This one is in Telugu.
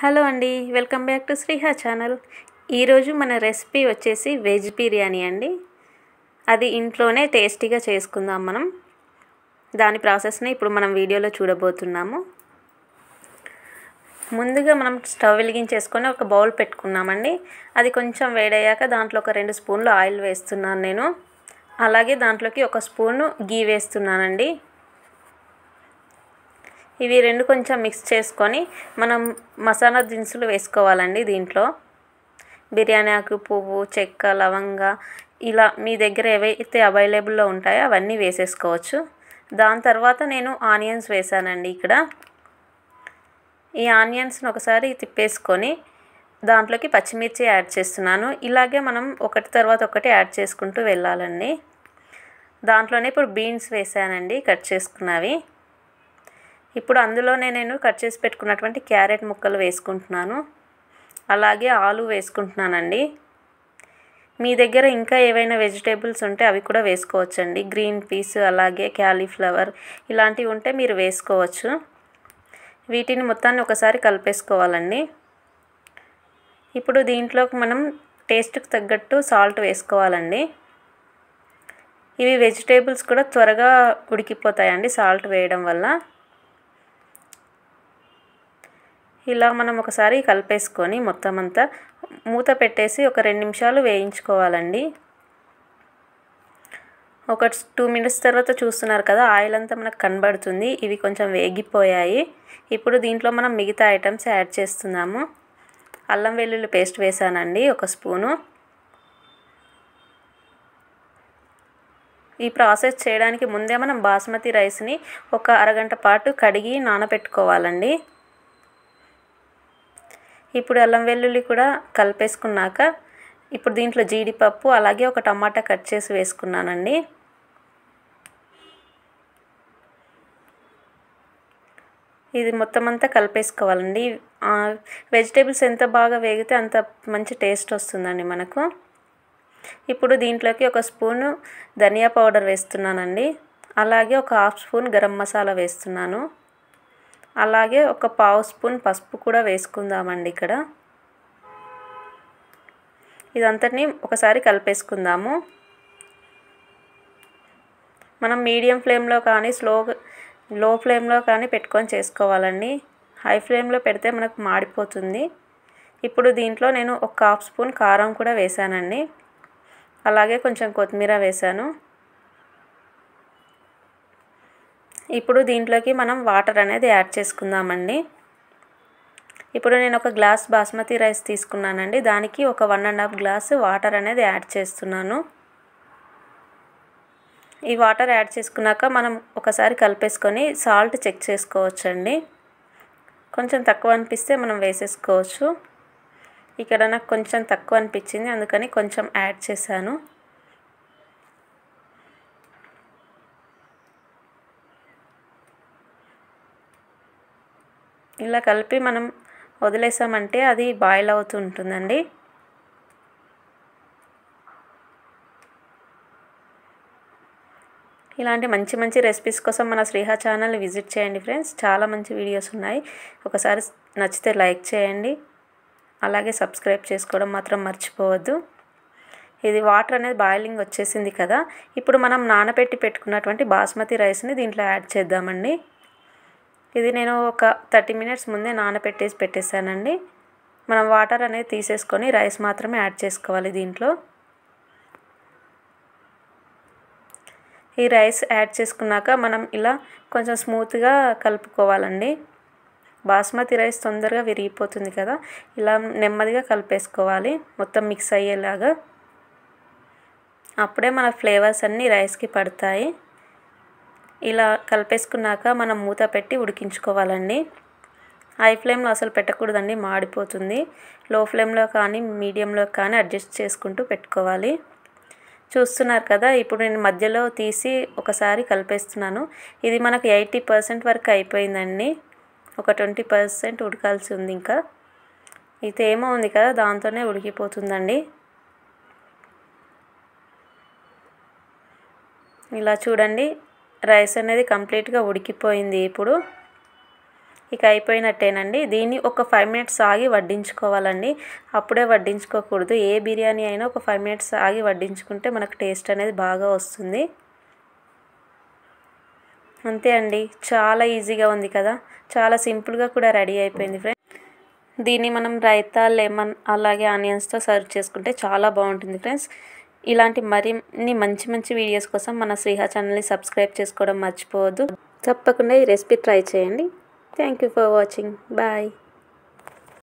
హలో అండి welcome back to Sriha channel ఈరోజు మన రెసిపీ వచ్చేసి వెజ్ బిర్యానీ అండి అది ఇంట్లోనే టేస్టీగా చేసుకుందాం మనం దాని ప్రాసెస్ని ఇప్పుడు మనం వీడియోలో చూడబోతున్నాము ముందుగా మనం స్టవ్ వెలిగించేసుకొని ఒక బౌల్ పెట్టుకున్నామండి అది కొంచెం వేడయ్యాక దాంట్లో ఒక రెండు స్పూన్లు ఆయిల్ వేస్తున్నాను నేను అలాగే దాంట్లోకి ఒక స్పూను గీ వేస్తున్నానండి ఇవి రెండు కొంచెం మిక్స్ చేసుకొని మనం మసాలా దినుసులు వేసుకోవాలండి దీంట్లో బిర్యానీ ఆకు పువ్వు చెక్క లవంగ ఇలా మీ దగ్గర ఏవైతే అవైలబుల్లో ఉంటాయో అవన్నీ వేసేసుకోవచ్చు దాని తర్వాత నేను ఆనియన్స్ వేసానండి ఇక్కడ ఈ ఆనియన్స్ని ఒకసారి తిప్పేసుకొని దాంట్లోకి పచ్చిమిర్చి యాడ్ చేస్తున్నాను ఇలాగే మనం ఒకటి తర్వాత ఒకటి యాడ్ చేసుకుంటూ వెళ్ళాలండి దాంట్లోనే ఇప్పుడు బీన్స్ వేసానండి కట్ చేసుకున్నవి ఇప్పుడు అందులోనే నేను కట్ చేసి పెట్టుకున్నటువంటి క్యారెట్ ముక్కలు వేసుకుంటున్నాను అలాగే ఆలు వేసుకుంటున్నానండి మీ దగ్గర ఇంకా ఏవైనా వెజిటేబుల్స్ ఉంటే అవి కూడా వేసుకోవచ్చండి గ్రీన్ పీస్ అలాగే క్యాలీఫ్లవర్ ఇలాంటివి ఉంటే మీరు వేసుకోవచ్చు వీటిని మొత్తాన్ని ఒకసారి కలిపేసుకోవాలండి ఇప్పుడు దీంట్లోకి మనం టేస్ట్కి తగ్గట్టు సాల్ట్ వేసుకోవాలండి ఇవి వెజిటేబుల్స్ కూడా త్వరగా ఉడికిపోతాయండి సాల్ట్ వేయడం వల్ల ఇలా మనం ఒకసారి కలిపేసుకొని మొత్తం అంతా మూత పెట్టేసి ఒక రెండు నిమిషాలు వేయించుకోవాలండి ఒక టూ మినిట్స్ తర్వాత చూస్తున్నారు కదా ఆయిల్ అంతా మనకు కనబడుతుంది ఇవి కొంచెం వేగిపోయాయి ఇప్పుడు దీంట్లో మనం మిగతా ఐటమ్స్ యాడ్ చేస్తున్నాము అల్లం వెల్లుల్లి పేస్ట్ వేసానండి ఒక స్పూను ఈ ప్రాసెస్ చేయడానికి ముందే మనం బాస్మతి రైస్ని ఒక అరగంట పాటు కడిగి నానబెట్టుకోవాలండి ఇప్పుడు అల్లం వెల్లుల్లి కూడా కలిపేసుకున్నాక ఇప్పుడు దీంట్లో జీడిపప్పు అలాగే ఒక టమాటా కట్ చేసి వేసుకున్నానండి ఇది మొత్తం అంతా కలిపేసుకోవాలండి వెజిటేబుల్స్ ఎంత బాగా వేగితే అంత మంచి టేస్ట్ వస్తుందండి మనకు ఇప్పుడు దీంట్లోకి ఒక స్పూను ధనియా పౌడర్ వేస్తున్నానండి అలాగే ఒక హాఫ్ స్పూన్ గరం మసాలా వేస్తున్నాను అలాగే ఒక పావు స్పూన్ పసుపు కూడా వేసుకుందామండి ఇక్కడ ఇదంతటిని ఒకసారి కలిపేసుకుందాము మనం మీడియం ఫ్లేమ్లో కానీ స్లో లో ఫ్లేమ్లో కానీ పెట్టుకొని చేసుకోవాలండి హై ఫ్లేమ్లో పెడితే మనకు మాడిపోతుంది ఇప్పుడు దీంట్లో నేను ఒక హాఫ్ స్పూన్ కారం కూడా వేసానండి అలాగే కొంచెం కొత్తిమీర వేసాను ఇప్పుడు దీంట్లోకి మనం వాటర్ అనేది యాడ్ చేసుకుందామండి ఇప్పుడు నేను ఒక గ్లాస్ బాస్మతి రైస్ తీసుకున్నానండి దానికి ఒక one and half glass water అనేది యాడ్ చేస్తున్నాను ఈ వాటర్ యాడ్ చేసుకున్నాక మనం ఒకసారి కలిపేసుకొని సాల్ట్ చెక్ చేసుకోవచ్చండి కొంచెం తక్కువ అనిపిస్తే మనం వేసేసుకోవచ్చు ఇక్కడ నాకు కొంచెం తక్కువ అనిపించింది అందుకని కొంచెం యాడ్ చేశాను ఇలా కలిపి మనం వదిలేసామంటే అది బాయిల్ అవుతూ ఉంటుందండి ఇలాంటి మంచి మంచి రెసిపీస్ కోసం మన శ్రీహ ఛానల్ విజిట్ చేయండి ఫ్రెండ్స్ చాలా మంచి వీడియోస్ ఉన్నాయి ఒకసారి నచ్చితే లైక్ చేయండి అలాగే సబ్స్క్రైబ్ చేసుకోవడం మాత్రం మర్చిపోవద్దు ఇది వాటర్ అనేది బాయిలింగ్ వచ్చేసింది కదా ఇప్పుడు మనం నానబెట్టి పెట్టుకున్నటువంటి బాస్మతి రైస్ని దీంట్లో యాడ్ చేద్దామండి ఇది నేను ఒక థర్టీ మినిట్స్ ముందే నానబెట్టేసి పెట్టేసానండి మనం వాటర్ అనేది తీసేసుకొని రైస్ మాత్రమే యాడ్ చేసుకోవాలి దీంట్లో ఈ రైస్ యాడ్ చేసుకున్నాక మనం ఇలా కొంచెం స్మూత్గా కలుపుకోవాలండి బాస్మతి రైస్ తొందరగా విరిగిపోతుంది కదా ఇలా నెమ్మదిగా కలిపేసుకోవాలి మొత్తం మిక్స్ అయ్యేలాగా అప్పుడే మన ఫ్లేవర్స్ అన్నీ రైస్కి పడతాయి ఇలా కలిపేసుకున్నాక మనం మూత పెట్టి ఉడికించుకోవాలండి హై ఫ్లేమ్లో అసలు పెట్టకూడదండి మాడిపోతుంది లో ఫ్లేమ్లో కానీ మీడియంలో కానీ అడ్జస్ట్ చేసుకుంటూ పెట్టుకోవాలి చూస్తున్నారు కదా ఇప్పుడు నేను మధ్యలో తీసి ఒకసారి కలిపేస్తున్నాను ఇది మనకు ఎయిటీ పర్సెంట్ వరకు అయిపోయిందండి ఒక ట్వంటీ పర్సెంట్ ఉడకాల్సి ఉంది ఇంకా ఈ తేమ ఉంది కదా దాంతోనే ఉడికిపోతుందండి ఇలా చూడండి రైస్ అనేది కంప్లీట్గా ఉడికిపోయింది ఇప్పుడు ఇక అయిపోయినట్టేనండి దీన్ని ఒక ఫైవ్ మినిట్స్ ఆగి వడ్డించుకోవాలండి అప్పుడే వడ్డించుకోకూడదు ఏ బిర్యానీ అయినా ఒక ఫైవ్ మినిట్స్ ఆగి వడ్డించుకుంటే మనకు టేస్ట్ అనేది బాగా వస్తుంది అంతే అండి చాలా ఈజీగా ఉంది కదా చాలా సింపుల్గా కూడా రెడీ అయిపోయింది ఫ్రెండ్స్ దీన్ని మనం రైతా లెమన్ అలాగే ఆనియన్స్తో సర్వ్ చేసుకుంటే చాలా బాగుంటుంది ఫ్రెండ్స్ ఇలాంటి మరిన్ని మంచి మంచి వీడియోస్ కోసం మన శ్రీహ ఛానల్ని సబ్స్క్రైబ్ చేసుకోవడం మర్చిపోవద్దు తప్పకుండా ఈ రెసిపీ ట్రై చేయండి thank you for watching bye